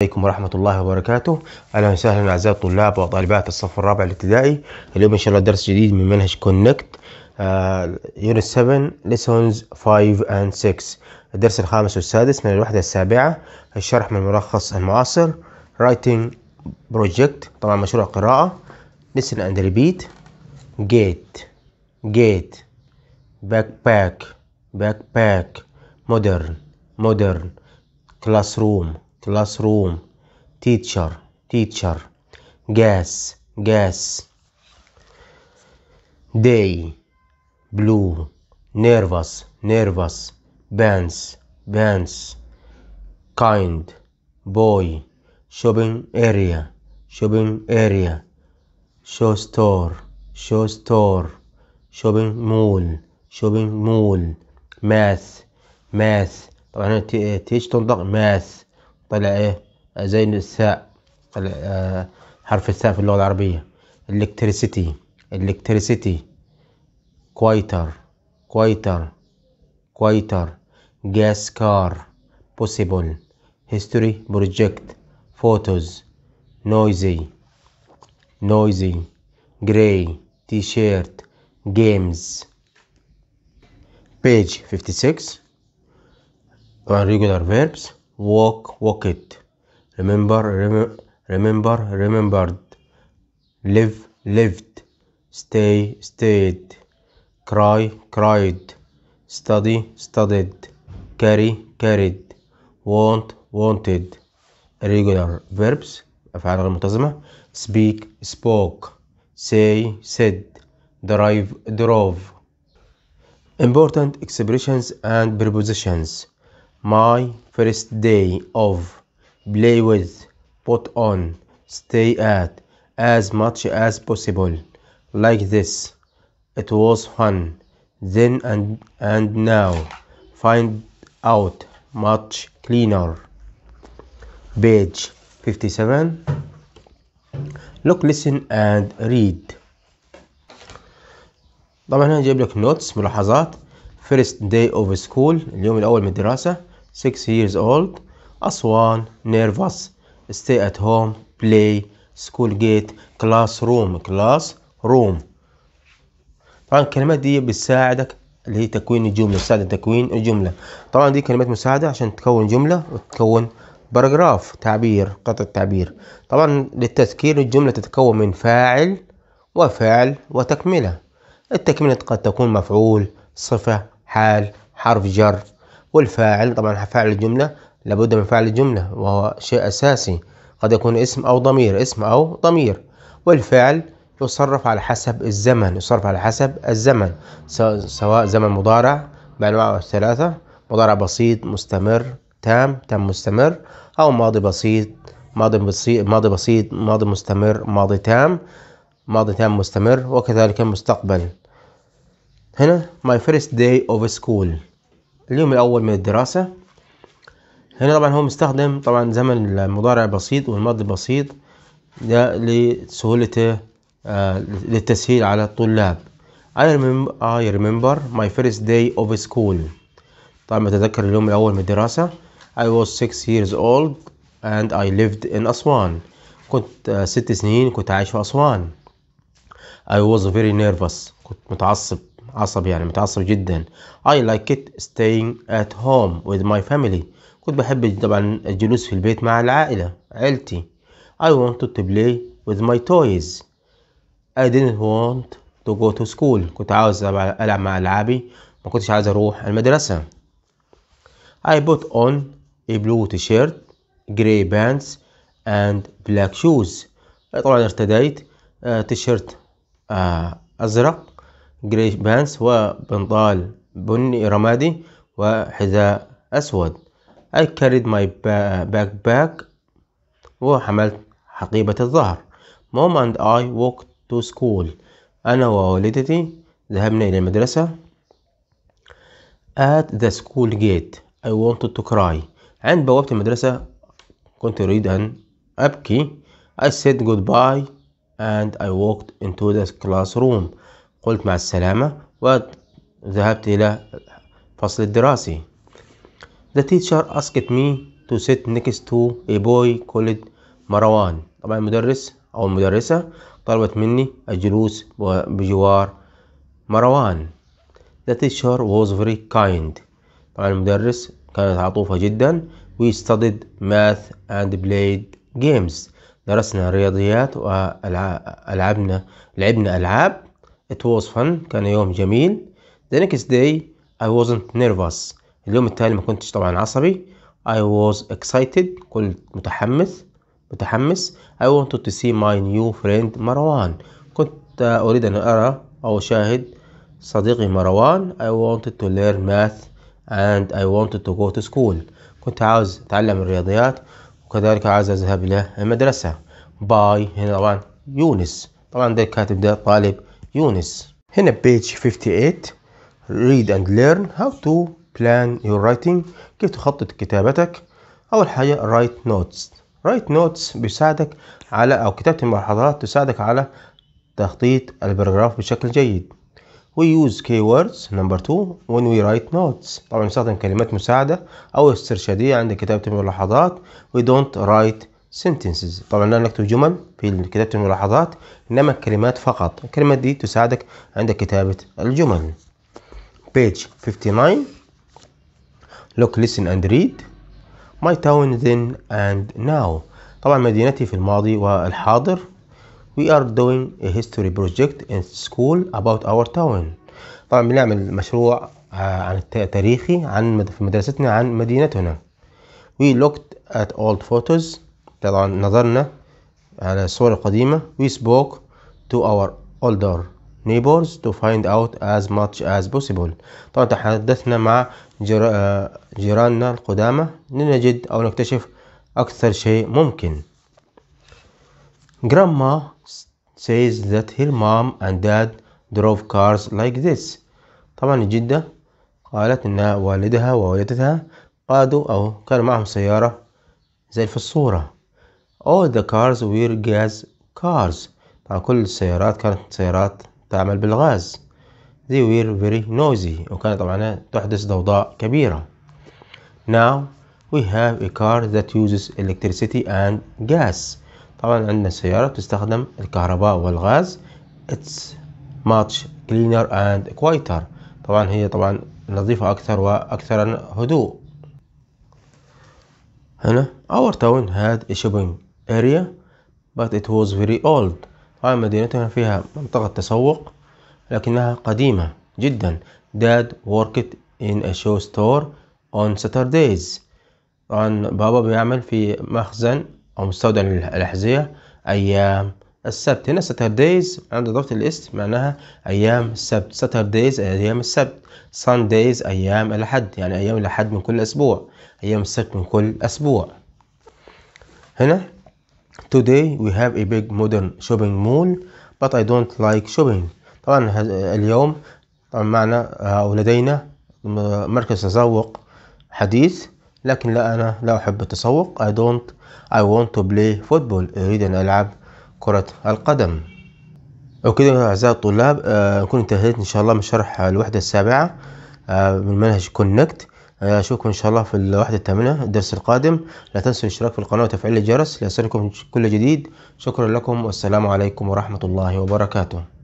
عليكم ورحمة الله وبركاته أهلا وسهلا أعزائي الطلاب وطالبات الصف الرابع الابتدائي اليوم إن شاء الله درس جديد من منهج كونكت يونت 7 ليسونز 5 and 6 الدرس الخامس والسادس من الوحدة السابعة الشرح من الملخص المعاصر رايتنج بروجكت طبعا مشروع قراءة listen and repeat gate gate backpack backpack modern modern classroom كلاس روم تيتشر تيتشر جاس جاس داي بلو نيرفس نيرفس بانس بانس كايند بوي شوبين اريا شوبين اريا شو ستور شو ستور شوبين مول شوبين مول ماث ماث طبعا تيجي تنطق ماث طلع ايه زي الساء طلع آه، حرف الساء في اللغة العربية الكتريسيتي الكتريسيتي كويتر كويتر كويتر جاس كار بوسيبل هيستوري بروجكت فوتوز نويزي نويزي جراي تي شيرت جيمز page 56 on regular verbs walk, walked. Remember, rem remember, remembered. Live, lived. Stay, stayed. Cry, cried. Study, studied. Carry, carried. Want, wanted. Irregular verbs أفعال غير speak spoke say said drive drove important expressions and prepositions my first day of play with, put on, stay at, as much as possible, like this. It was fun, then and, and now. Find out much cleaner. Page 57. Look, listen and read. طبعا هنا جايب لك نوتس ملاحظات first day of school اليوم الأول من الدراسة six years old أسوان nervous stay at home play school gate classroom classroom طبعا الكلمات دي بتساعدك اللي هي تكوين الجملة تساعد تكوين الجملة طبعا دي كلمات مساعدة عشان تكون جملة وتكون باراجراف تعبير قطع تعبير طبعا للتذكير الجملة تتكون من فاعل وفعل وتكملة التكملة قد تكون مفعول صفة حال حرف جر والفاعل طبعا فاعل الجملة لابد من فاعل الجملة وهو شيء أساسي قد يكون اسم أو ضمير اسم أو ضمير والفعل يصرف على حسب الزمن يصرف على حسب الزمن سواء زمن مضارع بأنواعه الثلاثة مضارع بسيط مستمر تام تام مستمر أو ماضي بسيط ماضي بسيط ماضي بسيط ماضي مستمر ماضي تام ماضي تام مستمر وكذلك المستقبل هنا my first day of school اليوم الأول من الدراسة هنا طبعا هو مستخدم طبعا زمن المضارع بسيط والماضي بسيط ده لسهولة آه للتسهيل على الطلاب I remember, I remember my first day of school طبعا بتذكر اليوم الأول من الدراسة I was six years old and I lived in أسوان كنت آه، ست سنين كنت عايش في أسوان I was very nervous كنت متعصب عصب يعني متعصب جدا I like it staying at home with my family كنت بحب طبعا الجلوس في البيت مع العائلة عيلتي I wanted to play with my toys I didn't want to go to school كنت عاوز ألعب مع ألعابي ما كنتش عاوز أروح المدرسة I put on a blue t-shirt gray pants and black shoes طبعا ارتديت تيشيرت أزرق جريش بانس وبنطال بني رمادي وحذاء أسود I carried my backpack وحملت حقيبة الظهر Mom and I walked to school أنا ووالدتي ذهبنا إلى المدرسة At the school gate I wanted to cry عند بوابة المدرسة كنت أريد أن أبكي I said goodbye and I walked into the classroom قلت مع السلامة وذهبت إلى فصل الدراسي The teacher asked me to sit next to a boy called مروان طبعا المدرس أو المدرسة طلبت مني الجلوس بجوار مروان The teacher was very kind طبعا المدرس كانت عطوفة جدا We studied math and played games درسنا رياضيات وألعبنا لعبنا ألعاب It was fun كان يوم جميل The next day I wasn't nervous اليوم التالي ما كنتش طبعا عصبي I was excited كنت متحمس متحمس I wanted to see my new friend مروان كنت أريد أن أرى أو أشاهد صديقي مروان I wanted to learn math and I wanted to go to school كنت عاوز أتعلم الرياضيات وكذلك عاوز أذهب إلى المدرسة باي هنا طبعا يونس طبعا ده الكاتب ده طالب يونس هنا page 58 read and learn how to plan your writing كيف تخطط كتابتك أول حاجة write notes write notes بيساعدك على أو كتابة الملاحظات تساعدك على تخطيط البراجراف بشكل جيد we use keywords number two when we write notes طبعا نستخدم كلمات مساعدة أو استرشادية عند كتابة الملاحظات we don't write sentences طبعا لا نكتب جمل في كتابة الملاحظات انما كلمات فقط الكلمات دي تساعدك عند كتابة الجمل page 59 look listen and read my town then and now طبعا مدينتي في الماضي والحاضر we are doing a history project in school about our town طبعا بنعمل مشروع آه، عن التاريخي عن في مدرستنا عن مدينتنا we looked at old photos طبعا نظرنا على الصور القديمة we spoke to our older neighbors to find out as much as possible طبعا تحدثنا مع آه، جيراننا القدامى لنجد أو نكتشف أكثر شيء ممكن Grandma says that her mom and dad drove cars like this طبعا الجدة قالت إن والدها ووالدتها قادوا أو كان معهم سيارة زي في الصورة all the cars were gas cars طبعا كل السيارات كانت سيارات تعمل بالغاز they were very noisy وكانت طبعا تحدث ضوضاء كبيرة now we have a car that uses electricity and gas طبعا عندنا سيارة تستخدم الكهرباء والغاز it's much cleaner and quieter طبعا هي طبعا نظيفة أكثر وأكثر هدوء هنا our town had a shopping area but it was very old طبعا مدينتنا فيها منطقة تسوق لكنها قديمة جدا dad worked in a show store on Saturdays عن بابا بيعمل في مخزن أو مستودع للأحذية أيام السبت هنا Saturdays عند ضبط الاسم معناها أيام السبت Saturdays أيام السبت Sundays أيام الأحد يعني أيام الأحد من كل أسبوع أيام السبت من كل أسبوع هنا today we have a big modern shopping mall but I don't like shopping طبعا اليوم طبعا معنا أو لدينا مركز تسوق حديث لكن لا أنا لا أحب التسوق I don't I want to play football أريد أن ألعب كرة القدم وكده أعزائي الطلاب آه، نكون انتهيت إن شاء الله من شرح الوحدة السابعة آه، من منهج كونكت اشوفكم ان شاء الله في الواحد الثامنة الدرس القادم لا تنسوا الاشتراك في القناة وتفعيل الجرس ليصلكم كل جديد شكرا لكم والسلام عليكم ورحمة الله وبركاته